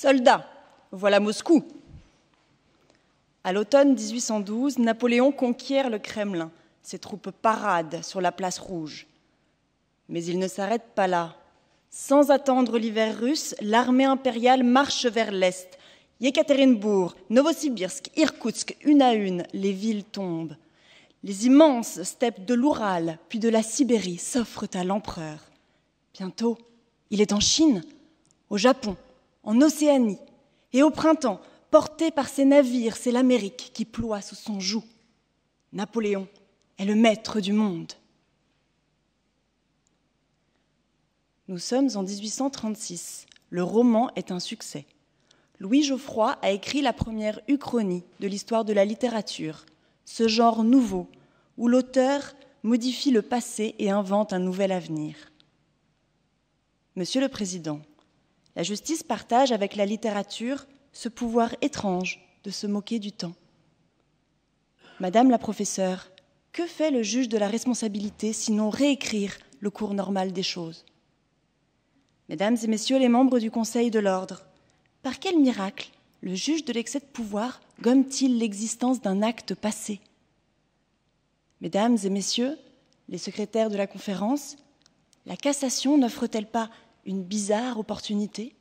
Soldats, voilà Moscou. À l'automne 1812, Napoléon conquiert le Kremlin. Ses troupes paradent sur la place rouge. Mais il ne s'arrête pas là. Sans attendre l'hiver russe, l'armée impériale marche vers l'est. Yekaterinbourg, Novosibirsk, Irkoutsk, une à une, les villes tombent. Les immenses steppes de l'Oural, puis de la Sibérie, s'offrent à l'empereur. Bientôt, il est en Chine, au Japon, en Océanie, et au printemps, porté par ses navires, c'est l'Amérique qui ploie sous son joug. Napoléon est le maître du monde. Nous sommes en 1836. Le roman est un succès. Louis Geoffroy a écrit la première uchronie de l'histoire de la littérature, ce genre nouveau où l'auteur modifie le passé et invente un nouvel avenir. Monsieur le Président, la justice partage avec la littérature ce pouvoir étrange de se moquer du temps. Madame la professeure, que fait le juge de la responsabilité sinon réécrire le cours normal des choses Mesdames et messieurs les membres du Conseil de l'ordre, par quel miracle le juge de l'excès de pouvoir gomme-t-il l'existence d'un acte passé Mesdames et messieurs, les secrétaires de la conférence, la cassation n'offre-t-elle pas une bizarre opportunité,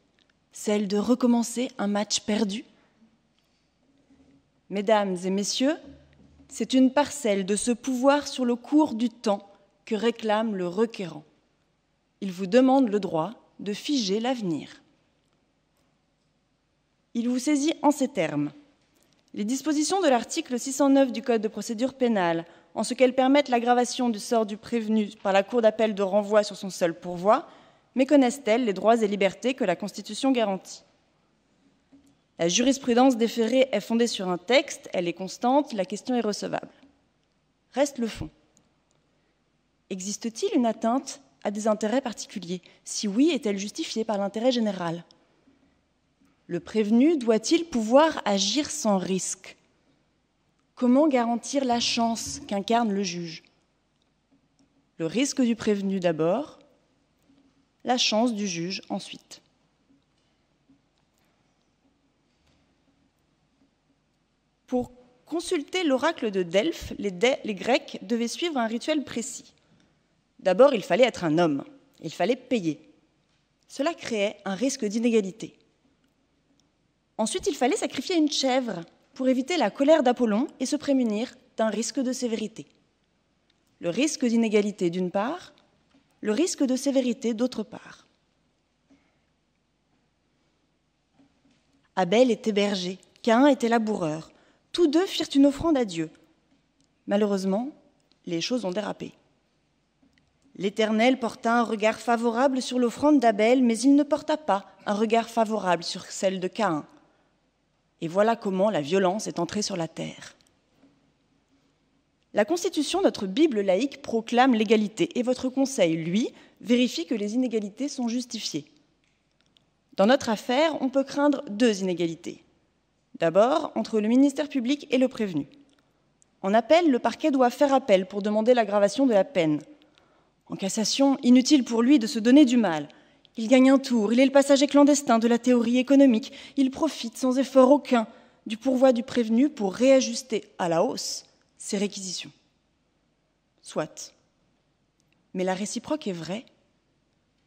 celle de recommencer un match perdu Mesdames et messieurs, c'est une parcelle de ce pouvoir sur le cours du temps que réclame le requérant. Il vous demande le droit de figer l'avenir. Il vous saisit en ces termes. Les dispositions de l'article 609 du Code de procédure pénale, en ce qu'elles permettent l'aggravation du sort du prévenu par la Cour d'appel de renvoi sur son seul pourvoi, connaissent elles les droits et libertés que la Constitution garantit La jurisprudence déférée est fondée sur un texte, elle est constante, la question est recevable. Reste le fond. Existe-t-il une atteinte à des intérêts particuliers Si oui, est-elle justifiée par l'intérêt général Le prévenu doit-il pouvoir agir sans risque Comment garantir la chance qu'incarne le juge Le risque du prévenu d'abord, la chance du juge ensuite. Pour consulter l'oracle de Delphes, les, Grecs devaient suivre un rituel précis. D'abord, il fallait être un homme, il fallait payer. Cela créait un risque d'inégalité. Ensuite, il fallait sacrifier une chèvre pour éviter la colère d'Apollon et se prémunir d'un risque de sévérité. Le risque d'inégalité d'une part, le risque de sévérité d'autre part. Abel était berger, Caïn était laboureur. Tous deux firent une offrande à Dieu. Malheureusement, les choses ont dérapé. L'Éternel porta un regard favorable sur l'offrande d'Abel, mais il ne porta pas un regard favorable sur celle de Caïn. Et voilà comment la violence est entrée sur la terre. La Constitution, notre Bible laïque, proclame l'égalité et votre Conseil, lui, vérifie que les inégalités sont justifiées. Dans notre affaire, on peut craindre deux inégalités. D'abord, entre le ministère public et le prévenu. En appel, le parquet doit faire appel pour demander l'aggravation de la peine. En cassation, inutile pour lui de se donner du mal. Il gagne un tour, il est le passager clandestin de la théorie économique, il profite sans effort aucun du pourvoi du prévenu pour réajuster à la hausse ces réquisitions. Soit. Mais la réciproque est vraie.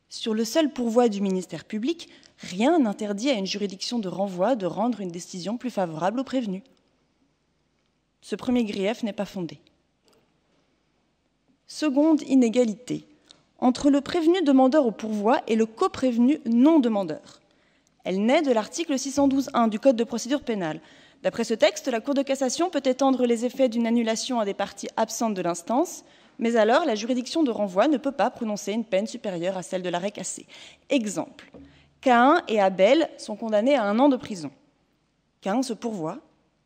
Sur le seul pourvoi du ministère public, rien n'interdit à une juridiction de renvoi de rendre une décision plus favorable au prévenu. Ce premier grief n'est pas fondé. Seconde inégalité entre le prévenu demandeur au pourvoi et le coprévenu non demandeur. Elle naît de l'article 612.1 du Code de procédure pénale, D'après ce texte, la Cour de cassation peut étendre les effets d'une annulation à des parties absentes de l'instance, mais alors la juridiction de renvoi ne peut pas prononcer une peine supérieure à celle de l'arrêt cassé. Exemple, Cain et Abel sont condamnés à un an de prison. Cain se pourvoit,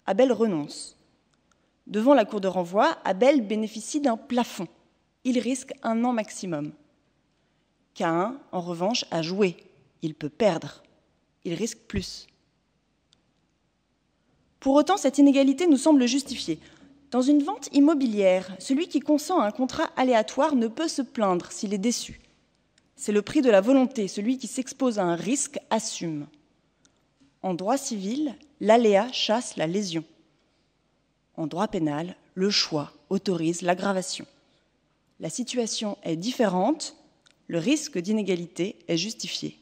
Abel renonce. Devant la Cour de renvoi, Abel bénéficie d'un plafond. Il risque un an maximum. Cain, en revanche, a joué. Il peut perdre. Il risque plus. Pour autant, cette inégalité nous semble justifiée. Dans une vente immobilière, celui qui consent à un contrat aléatoire ne peut se plaindre s'il est déçu. C'est le prix de la volonté, celui qui s'expose à un risque assume. En droit civil, l'aléa chasse la lésion. En droit pénal, le choix autorise l'aggravation. La situation est différente, le risque d'inégalité est justifié.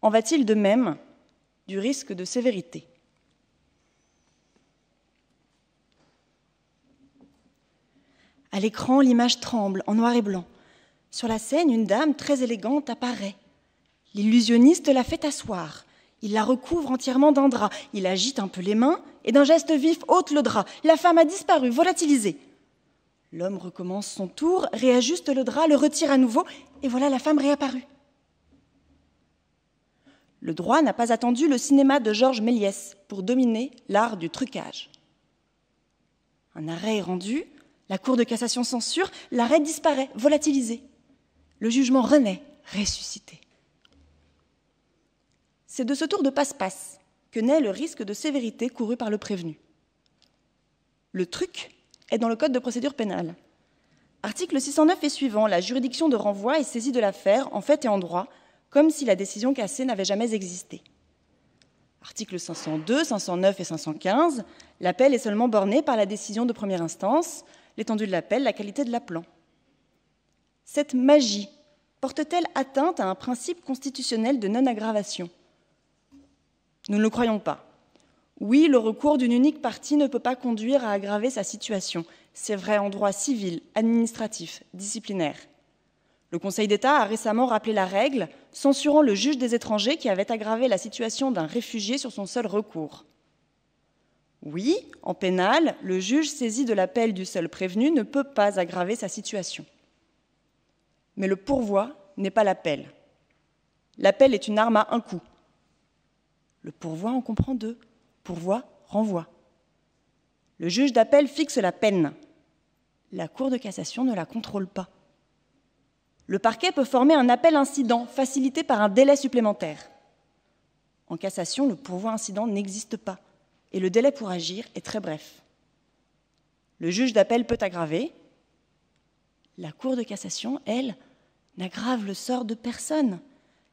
En va-t-il de même du risque de sévérité À l'écran, l'image tremble en noir et blanc. Sur la scène, une dame très élégante apparaît. L'illusionniste la fait asseoir. Il la recouvre entièrement d'un drap. Il agite un peu les mains et d'un geste vif ôte le drap. La femme a disparu, volatilisée. L'homme recommence son tour, réajuste le drap, le retire à nouveau et voilà la femme réapparue. Le droit n'a pas attendu le cinéma de Georges Méliès pour dominer l'art du trucage. Un arrêt est rendu, la Cour de cassation censure, l'arrêt disparaît, volatilisé. Le jugement renaît, ressuscité. C'est de ce tour de passe-passe que naît le risque de sévérité couru par le prévenu. Le truc est dans le Code de procédure pénale. Article 609 est suivant, la juridiction de renvoi est saisie de l'affaire en fait et en droit, comme si la décision cassée n'avait jamais existé. Article 502, 509 et 515, l'appel est seulement borné par la décision de première instance, l'étendue de l'appel, la qualité de l'appelant. Cette magie porte-t-elle atteinte à un principe constitutionnel de non-aggravation Nous ne le croyons pas. Oui, le recours d'une unique partie ne peut pas conduire à aggraver sa situation. C'est vrai en droit civil, administratif, disciplinaire. Le Conseil d'État a récemment rappelé la règle, censurant le juge des étrangers qui avait aggravé la situation d'un réfugié sur son seul recours. Oui, en pénal, le juge saisi de l'appel du seul prévenu ne peut pas aggraver sa situation. Mais le pourvoi n'est pas l'appel. L'appel est une arme à un coup. Le pourvoi en comprend deux. Pourvoi, renvoi. Le juge d'appel fixe la peine. La Cour de cassation ne la contrôle pas. Le parquet peut former un appel incident facilité par un délai supplémentaire. En cassation, le pourvoi incident n'existe pas et le délai pour agir est très bref. Le juge d'appel peut aggraver. La Cour de cassation, elle, n'aggrave le sort de personne.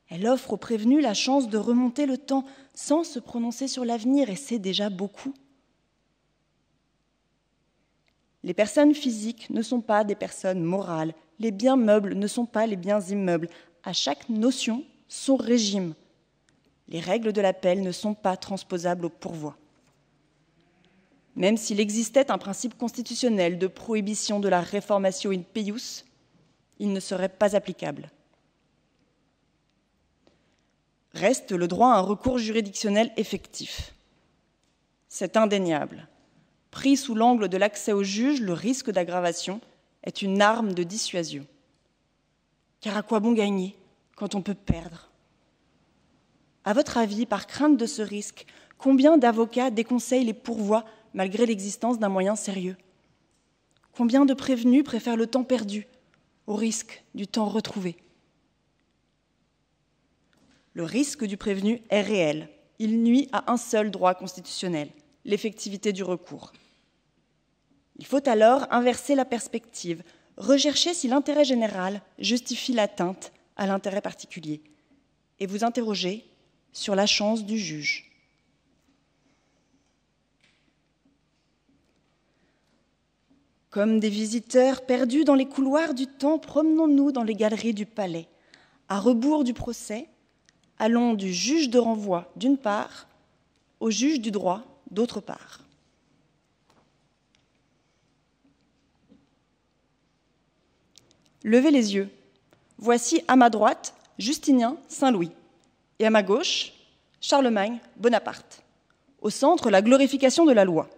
Elle offre aux prévenus la chance de remonter le temps sans se prononcer sur l'avenir, et c'est déjà beaucoup. Les personnes physiques ne sont pas des personnes morales, les biens meubles ne sont pas les biens immeubles. À chaque notion, son régime. Les règles de l'appel ne sont pas transposables au pourvoi même s'il existait un principe constitutionnel de prohibition de la réformation in peius, il ne serait pas applicable. Reste le droit à un recours juridictionnel effectif. C'est indéniable. Pris sous l'angle de l'accès au juge, le risque d'aggravation est une arme de dissuasion. Car à quoi bon gagner quand on peut perdre À votre avis, par crainte de ce risque, combien d'avocats déconseillent les pourvois malgré l'existence d'un moyen sérieux Combien de prévenus préfèrent le temps perdu au risque du temps retrouvé Le risque du prévenu est réel. Il nuit à un seul droit constitutionnel, l'effectivité du recours. Il faut alors inverser la perspective, rechercher si l'intérêt général justifie l'atteinte à l'intérêt particulier, et vous interroger sur la chance du juge. Comme des visiteurs perdus dans les couloirs du temps, promenons-nous dans les galeries du palais, à rebours du procès, allons du juge de renvoi d'une part au juge du droit d'autre part. Levez les yeux. Voici à ma droite Justinien Saint-Louis et à ma gauche Charlemagne Bonaparte. Au centre, la glorification de la loi.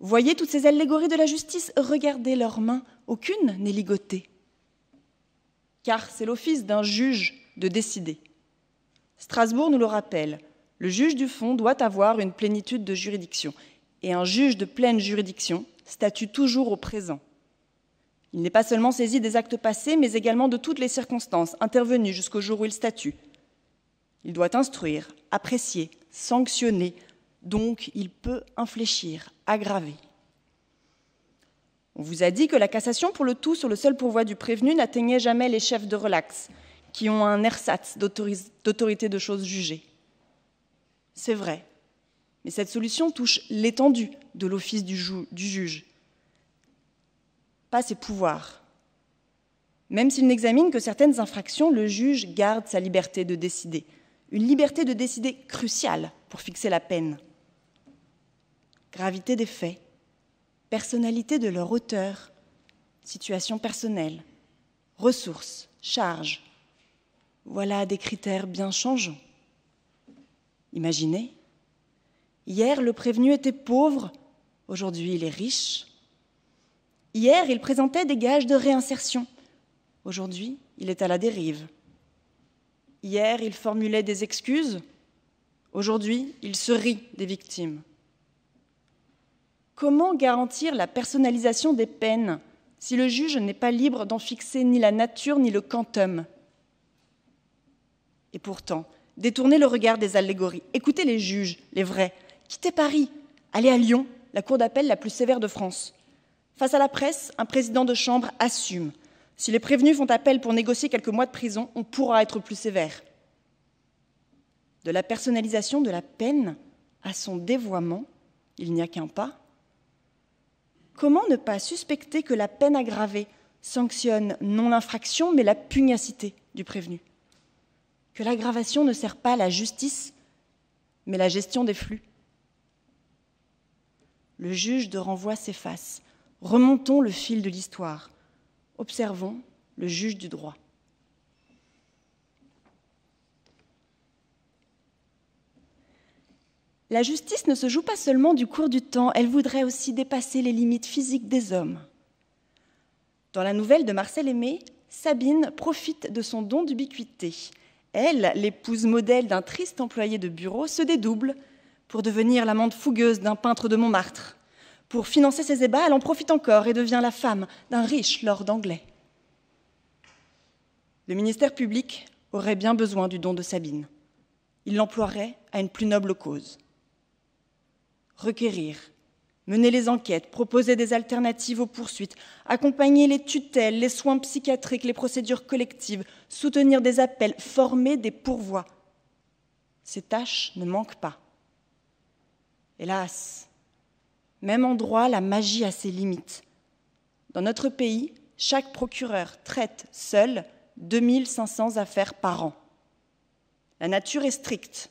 Voyez toutes ces allégories de la justice, regardez leurs mains, aucune n'est ligotée. Car c'est l'office d'un juge de décider. Strasbourg nous le rappelle, le juge du fond doit avoir une plénitude de juridiction, et un juge de pleine juridiction statue toujours au présent. Il n'est pas seulement saisi des actes passés, mais également de toutes les circonstances intervenues jusqu'au jour où il statue. Il doit instruire, apprécier, sanctionner, donc il peut infléchir, aggraver. On vous a dit que la cassation pour le tout sur le seul pourvoi du prévenu n'atteignait jamais les chefs de relax, qui ont un ersatz d'autorité de choses jugées. C'est vrai, mais cette solution touche l'étendue de l'office du, du juge, pas ses pouvoirs. Même s'il n'examine que certaines infractions, le juge garde sa liberté de décider, une liberté de décider cruciale pour fixer la peine gravité des faits, personnalité de leur auteur, situation personnelle, ressources, charges. Voilà des critères bien changeants. Imaginez, hier le prévenu était pauvre, aujourd'hui il est riche. Hier il présentait des gages de réinsertion, aujourd'hui il est à la dérive. Hier il formulait des excuses, aujourd'hui il se rit des victimes. Comment garantir la personnalisation des peines si le juge n'est pas libre d'en fixer ni la nature ni le quantum Et pourtant, détournez le regard des allégories, écoutez les juges, les vrais, quittez Paris, allez à Lyon, la cour d'appel la plus sévère de France. Face à la presse, un président de chambre assume. Si les prévenus font appel pour négocier quelques mois de prison, on pourra être plus sévère. De la personnalisation de la peine à son dévoiement, il n'y a qu'un pas comment ne pas suspecter que la peine aggravée sanctionne non l'infraction mais la pugnacité du prévenu Que l'aggravation ne sert pas la justice mais la gestion des flux Le juge de renvoi s'efface. Remontons le fil de l'histoire. Observons le juge du droit. La justice ne se joue pas seulement du cours du temps, elle voudrait aussi dépasser les limites physiques des hommes. Dans la nouvelle de Marcel Aimé, Sabine profite de son don d'ubiquité. Elle, l'épouse modèle d'un triste employé de bureau, se dédouble pour devenir l'amante fougueuse d'un peintre de Montmartre. Pour financer ses ébats, elle en profite encore et devient la femme d'un riche lord anglais. Le ministère public aurait bien besoin du don de Sabine. Il l'emploierait à une plus noble cause requérir, mener les enquêtes, proposer des alternatives aux poursuites, accompagner les tutelles, les soins psychiatriques, les procédures collectives, soutenir des appels, former des pourvois. Ces tâches ne manquent pas. Hélas, même en droit, la magie a ses limites. Dans notre pays, chaque procureur traite seul 2500 affaires par an. La nature est stricte.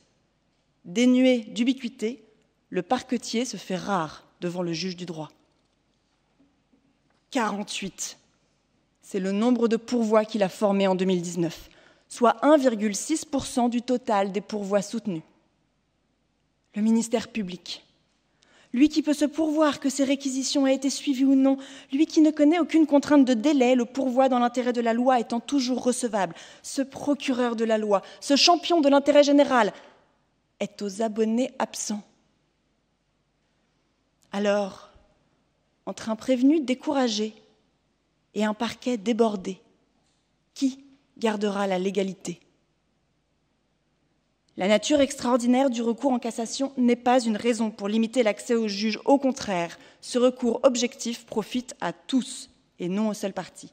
Dénuée d'ubiquité, le parquetier se fait rare devant le juge du droit. 48. C'est le nombre de pourvois qu'il a formés en 2019, soit 1,6% du total des pourvois soutenus. Le ministère public. Lui qui peut se pourvoir que ses réquisitions aient été suivies ou non, lui qui ne connaît aucune contrainte de délai, le pourvoi dans l'intérêt de la loi étant toujours recevable, ce procureur de la loi, ce champion de l'intérêt général, est aux abonnés absents alors, entre un prévenu découragé et un parquet débordé, qui gardera la légalité La nature extraordinaire du recours en cassation n'est pas une raison pour limiter l'accès aux juges. Au contraire, ce recours objectif profite à tous et non aux seuls parti.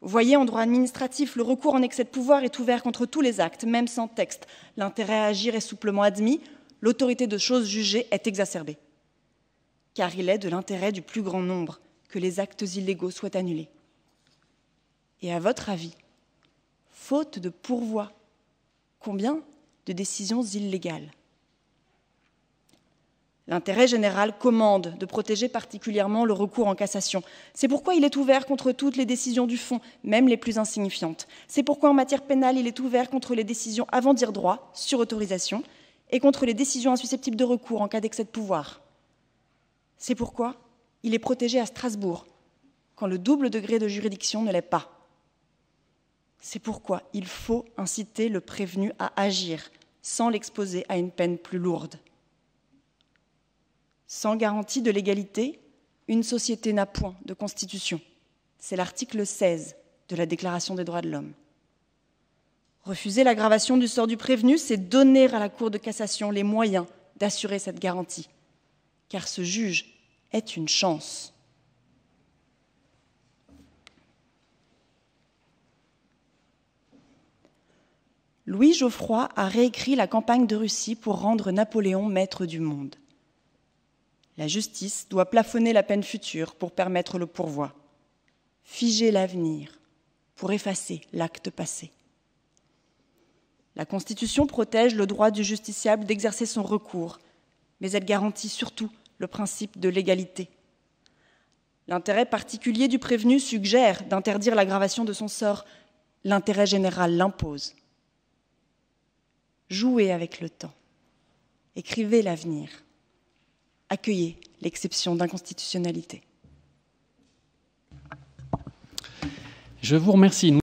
Voyez, en droit administratif, le recours en excès de pouvoir est ouvert contre tous les actes, même sans texte. L'intérêt à agir est souplement admis, l'autorité de choses jugées est exacerbée car il est de l'intérêt du plus grand nombre que les actes illégaux soient annulés. Et à votre avis, faute de pourvoi, combien de décisions illégales L'intérêt général commande de protéger particulièrement le recours en cassation. C'est pourquoi il est ouvert contre toutes les décisions du fond, même les plus insignifiantes. C'est pourquoi en matière pénale, il est ouvert contre les décisions avant dire droit, sur autorisation, et contre les décisions insusceptibles de recours en cas d'excès de pouvoir. C'est pourquoi il est protégé à Strasbourg, quand le double degré de juridiction ne l'est pas. C'est pourquoi il faut inciter le prévenu à agir sans l'exposer à une peine plus lourde. Sans garantie de l'égalité, une société n'a point de constitution. C'est l'article 16 de la Déclaration des droits de l'homme. Refuser l'aggravation du sort du prévenu, c'est donner à la Cour de cassation les moyens d'assurer cette garantie car ce juge est une chance. Louis Geoffroy a réécrit la campagne de Russie pour rendre Napoléon maître du monde. La justice doit plafonner la peine future pour permettre le pourvoi, figer l'avenir pour effacer l'acte passé. La Constitution protège le droit du justiciable d'exercer son recours, mais elle garantit surtout le principe de l'égalité. L'intérêt particulier du prévenu suggère d'interdire l'aggravation de son sort. L'intérêt général l'impose. Jouez avec le temps. Écrivez l'avenir. Accueillez l'exception d'inconstitutionnalité. Je vous remercie.